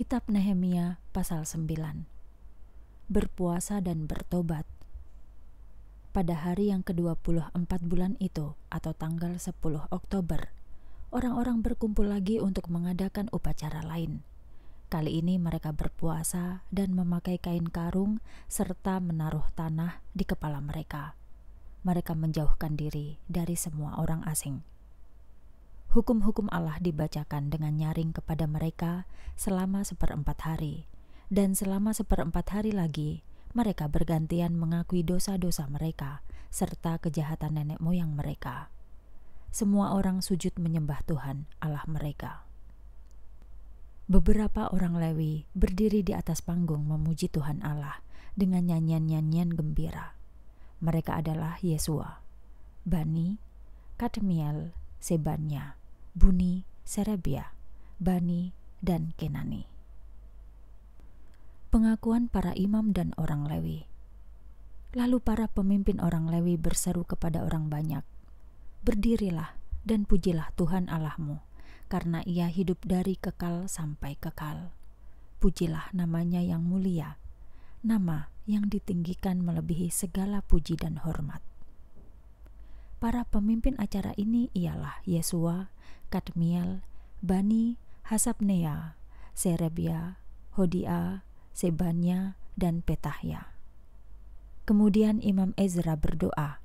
Kitab Nehemia pasal 9 Berpuasa dan bertobat Pada hari yang ke-24 bulan itu atau tanggal 10 Oktober, orang-orang berkumpul lagi untuk mengadakan upacara lain. Kali ini mereka berpuasa dan memakai kain karung serta menaruh tanah di kepala mereka. Mereka menjauhkan diri dari semua orang asing hukum-hukum Allah dibacakan dengan nyaring kepada mereka selama seperempat hari, dan selama seperempat hari lagi mereka bergantian mengakui dosa-dosa mereka serta kejahatan nenek moyang mereka. Semua orang sujud menyembah Tuhan Allah mereka. Beberapa orang Lewi berdiri di atas panggung memuji Tuhan Allah dengan nyanyian-nyanyian gembira. Mereka adalah Yesua, Bani, Kadmiel, Sebanya, Buni, Serebia, Bani, dan Kenani. Pengakuan para imam dan orang Lewi. Lalu para pemimpin orang Lewi berseru kepada orang banyak, "Berdirilah dan pujilah Tuhan Allahmu, karena Ia hidup dari kekal sampai kekal. Pujilah namanya yang mulia, nama yang ditinggikan melebihi segala puji dan hormat." Para pemimpin acara ini ialah Yesua, Kadmiel, Bani, Hasabnea, Serebia, Hodia, Sebanya, dan Petahya. Kemudian Imam Ezra berdoa,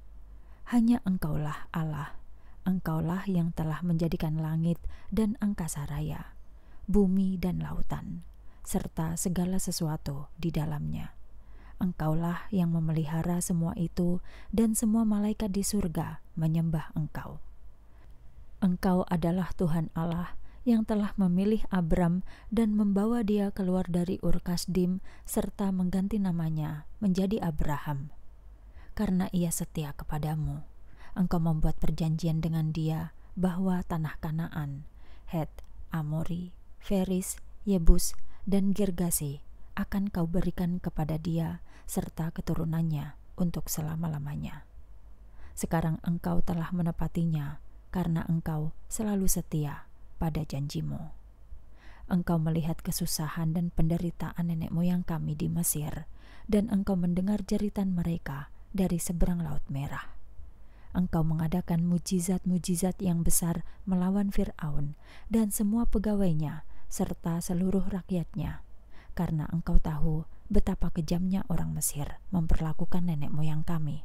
Hanya engkaulah Allah, engkaulah yang telah menjadikan langit dan angkasa raya, bumi dan lautan, serta segala sesuatu di dalamnya. Engkaulah yang memelihara semua itu dan semua malaikat di surga, menyembah Engkau. Engkau adalah Tuhan Allah yang telah memilih Abram dan membawa dia keluar dari Ur serta mengganti namanya menjadi Abraham. Karena ia setia kepadamu, engkau membuat perjanjian dengan dia bahwa tanah Kanaan, Het, Amori, Feris, Yebus, dan Gergasi akan kau berikan kepada dia serta keturunannya untuk selama-lamanya. Sekarang engkau telah menepatinya, karena engkau selalu setia pada janjimu. Engkau melihat kesusahan dan penderitaan nenek moyang kami di Mesir, dan engkau mendengar jeritan mereka dari seberang Laut Merah. Engkau mengadakan mujizat-mujizat yang besar melawan Firaun dan semua pegawainya, serta seluruh rakyatnya, karena engkau tahu betapa kejamnya orang Mesir memperlakukan nenek moyang kami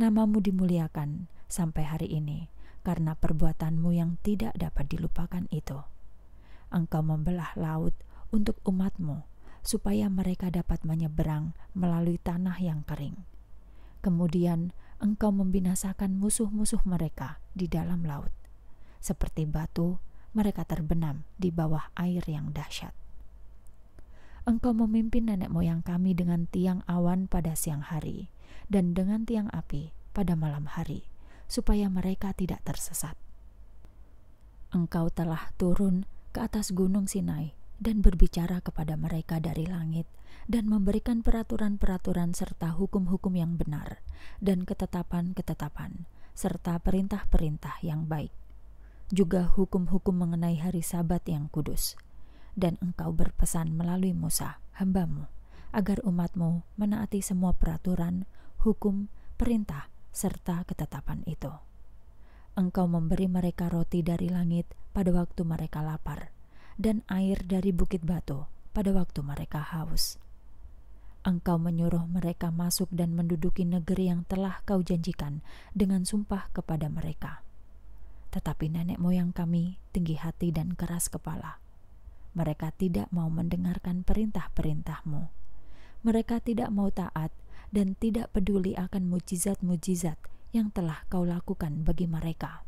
namamu dimuliakan sampai hari ini karena perbuatanmu yang tidak dapat dilupakan itu. Engkau membelah laut untuk umatmu supaya mereka dapat menyeberang melalui tanah yang kering. Kemudian engkau membinasakan musuh-musuh mereka di dalam laut. Seperti batu, mereka terbenam di bawah air yang dahsyat. Engkau memimpin nenek moyang kami dengan tiang awan pada siang hari dan dengan tiang api pada malam hari, supaya mereka tidak tersesat. Engkau telah turun ke atas gunung Sinai dan berbicara kepada mereka dari langit, dan memberikan peraturan-peraturan serta hukum-hukum yang benar, dan ketetapan-ketetapan, serta perintah-perintah yang baik, juga hukum-hukum mengenai hari Sabat yang kudus. Dan engkau berpesan melalui Musa, hambamu, agar umatmu menaati semua peraturan, hukum, perintah, serta ketetapan itu. Engkau memberi mereka roti dari langit pada waktu mereka lapar, dan air dari bukit batu pada waktu mereka haus. Engkau menyuruh mereka masuk dan menduduki negeri yang telah kau janjikan dengan sumpah kepada mereka. Tetapi nenek moyang kami tinggi hati dan keras kepala. Mereka tidak mau mendengarkan perintah-perintahmu. Mereka tidak mau taat dan tidak peduli akan mujizat-mujizat yang telah kau lakukan bagi mereka.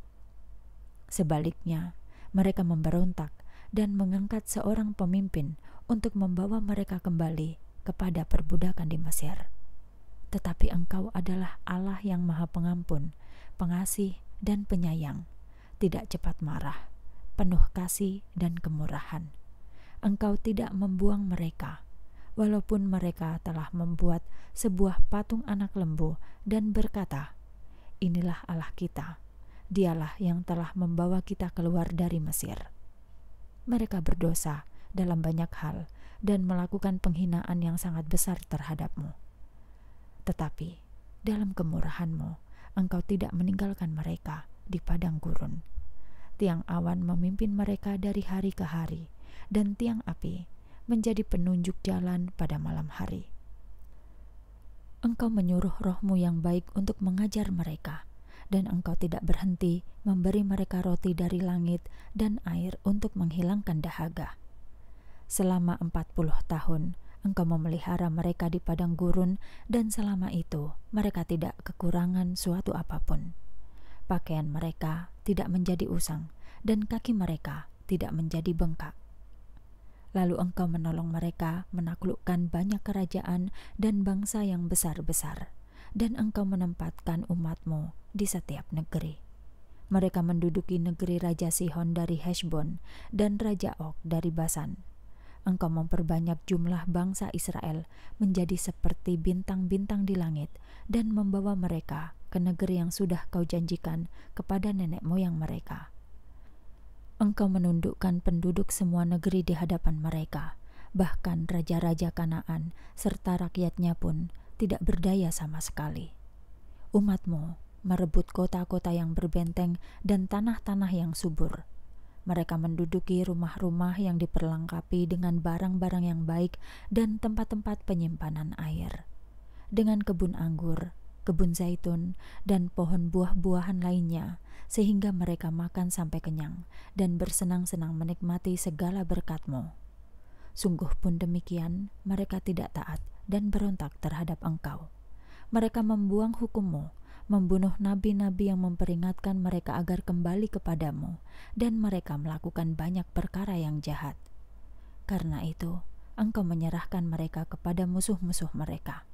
Sebaliknya, mereka memberontak dan mengangkat seorang pemimpin untuk membawa mereka kembali kepada perbudakan di Mesir. Tetapi engkau adalah Allah yang maha pengampun, pengasih dan penyayang, tidak cepat marah, penuh kasih dan kemurahan. Engkau tidak membuang mereka, walaupun mereka telah membuat sebuah patung anak lembu dan berkata, "Inilah Allah kita, Dialah yang telah membawa kita keluar dari Mesir." Mereka berdosa dalam banyak hal dan melakukan penghinaan yang sangat besar terhadapmu. Tetapi dalam kemurahanmu, engkau tidak meninggalkan mereka di padang gurun. Tiang awan memimpin mereka dari hari ke hari, dan tiang api menjadi penunjuk jalan pada malam hari. Engkau menyuruh rohmu yang baik untuk mengajar mereka, dan engkau tidak berhenti memberi mereka roti dari langit dan air untuk menghilangkan dahaga. Selama empat puluh tahun, engkau memelihara mereka di padang gurun, dan selama itu mereka tidak kekurangan suatu apapun. Pakaian mereka tidak menjadi usang, dan kaki mereka tidak menjadi bengkak. Lalu engkau menolong mereka menaklukkan banyak kerajaan dan bangsa yang besar-besar, dan engkau menempatkan umatmu di setiap negeri. Mereka menduduki negeri Raja Sihon dari Heshbon dan Raja Og dari Basan. Engkau memperbanyak jumlah bangsa Israel menjadi seperti bintang-bintang di langit dan membawa mereka ke negeri yang sudah kau janjikan kepada nenek moyang mereka engkau menundukkan penduduk semua negeri di hadapan mereka, bahkan raja-raja Kanaan serta rakyatnya pun tidak berdaya sama sekali. Umatmu merebut kota-kota yang berbenteng dan tanah-tanah yang subur. Mereka menduduki rumah-rumah yang diperlengkapi dengan barang-barang yang baik dan tempat-tempat penyimpanan air. Dengan kebun anggur, kebun zaitun, dan pohon buah-buahan lainnya, sehingga mereka makan sampai kenyang dan bersenang-senang menikmati segala berkatmu. Sungguh pun demikian, mereka tidak taat dan berontak terhadap engkau. Mereka membuang hukummu, membunuh nabi-nabi yang memperingatkan mereka agar kembali kepadamu, dan mereka melakukan banyak perkara yang jahat. Karena itu, engkau menyerahkan mereka kepada musuh-musuh mereka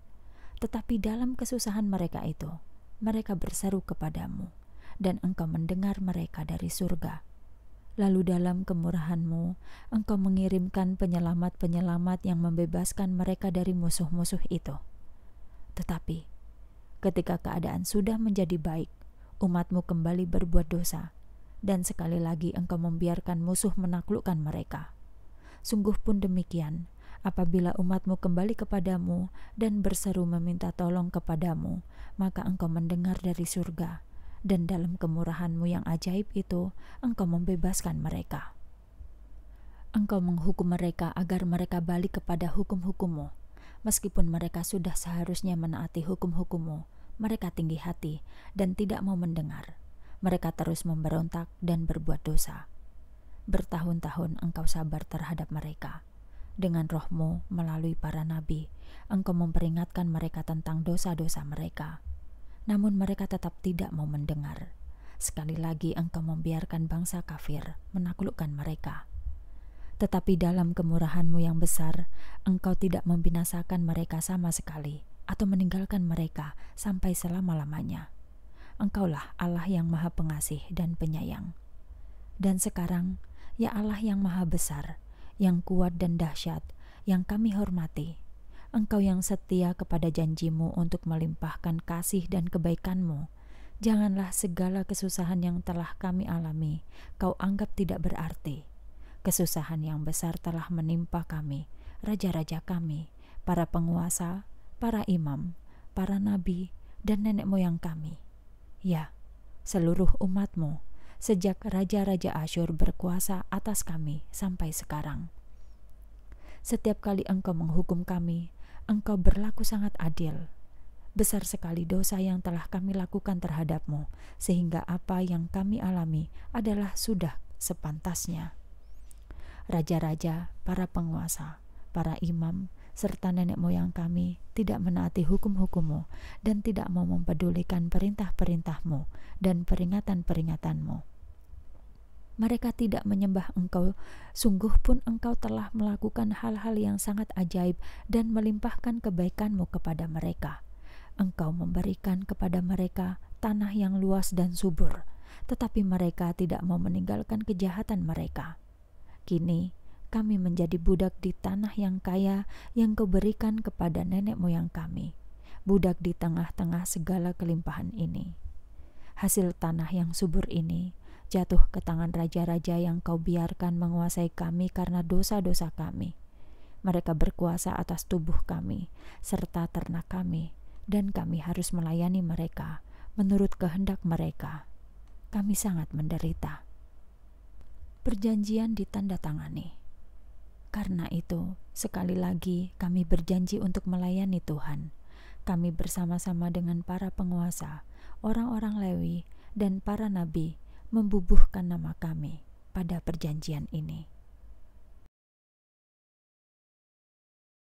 tetapi dalam kesusahan mereka itu, mereka berseru kepadamu, dan engkau mendengar mereka dari surga. Lalu dalam kemurahanmu, engkau mengirimkan penyelamat-penyelamat yang membebaskan mereka dari musuh-musuh itu. Tetapi, ketika keadaan sudah menjadi baik, umatmu kembali berbuat dosa, dan sekali lagi engkau membiarkan musuh menaklukkan mereka. Sungguh pun demikian, Apabila umatmu kembali kepadamu dan berseru meminta tolong kepadamu, maka engkau mendengar dari surga, dan dalam kemurahanmu yang ajaib itu, engkau membebaskan mereka. Engkau menghukum mereka agar mereka balik kepada hukum-hukummu. Meskipun mereka sudah seharusnya menaati hukum-hukummu, mereka tinggi hati dan tidak mau mendengar. Mereka terus memberontak dan berbuat dosa bertahun-tahun engkau sabar terhadap mereka, dengan rohmu melalui para nabi, engkau memperingatkan mereka tentang dosa-dosa mereka. Namun mereka tetap tidak mau mendengar. Sekali lagi engkau membiarkan bangsa kafir menaklukkan mereka. Tetapi dalam kemurahanmu yang besar, engkau tidak membinasakan mereka sama sekali atau meninggalkan mereka sampai selama-lamanya. Engkaulah Allah yang maha pengasih dan penyayang. Dan sekarang, ya Allah yang maha besar, yang kuat dan dahsyat, yang kami hormati. Engkau yang setia kepada janjimu untuk melimpahkan kasih dan kebaikanmu. Janganlah segala kesusahan yang telah kami alami, kau anggap tidak berarti. Kesusahan yang besar telah menimpa kami, raja-raja kami, para penguasa, para imam, para nabi, dan nenek moyang kami. Ya, seluruh umatmu sejak raja-raja Asyur berkuasa atas kami sampai sekarang. Setiap kali engkau menghukum kami, engkau berlaku sangat adil. Besar sekali dosa yang telah kami lakukan terhadapmu, sehingga apa yang kami alami adalah sudah sepantasnya. Raja-raja, para penguasa, para imam, serta nenek moyang kami tidak menaati hukum-hukummu dan tidak mau mempedulikan perintah-perintahmu dan peringatan-peringatanmu. Mereka tidak menyembah engkau, sungguh pun engkau telah melakukan hal-hal yang sangat ajaib dan melimpahkan kebaikanmu kepada mereka. Engkau memberikan kepada mereka tanah yang luas dan subur, tetapi mereka tidak mau meninggalkan kejahatan mereka. Kini, kami menjadi budak di tanah yang kaya yang keberikan kepada nenek moyang kami, budak di tengah-tengah segala kelimpahan ini. Hasil tanah yang subur ini jatuh ke tangan raja-raja yang kau biarkan menguasai kami karena dosa-dosa kami. Mereka berkuasa atas tubuh kami serta ternak kami, dan kami harus melayani mereka menurut kehendak mereka. Kami sangat menderita perjanjian ditandatangani. Karena itu, sekali lagi kami berjanji untuk melayani Tuhan. Kami bersama-sama dengan para penguasa, orang-orang Lewi, dan para nabi membubuhkan nama kami pada perjanjian ini.